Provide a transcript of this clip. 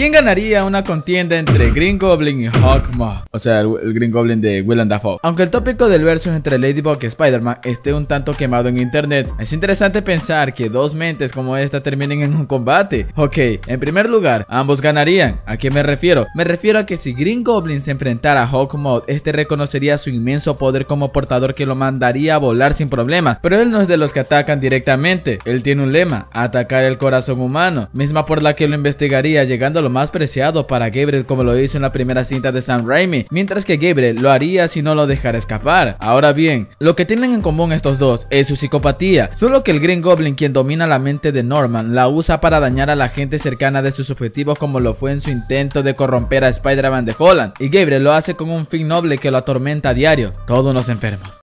¿Quién ganaría una contienda entre Green Goblin y Moth? O sea, el, Green Goblin de Will the Dafoe. Aunque el tópico del versus entre Ladybug y Spider-Man esté un tanto quemado en internet, es interesante pensar que dos mentes como esta terminen en un combate. Ok, en primer lugar, ambos ganarían. ¿A qué me refiero? Me refiero a que si Green Goblin se enfrentara a Moth, este reconocería su inmenso poder como portador que lo mandaría a volar sin problemas. Pero él no es de los que atacan directamente. Él tiene un lema, atacar el corazón humano, misma por la que lo investigaría llegando a más preciado para Gabriel como lo hizo en la primera cinta de Sam Raimi, mientras que Gabriel lo haría si no lo dejara escapar. Ahora bien, lo que tienen en común estos dos es su psicopatía, solo que el Green Goblin quien domina la mente de Norman la usa para dañar a la gente cercana de sus objetivos como lo fue en su intento de corromper a Spider-Man de Holland, y Gabriel lo hace con un fin noble que lo atormenta a diario, todos los enfermos.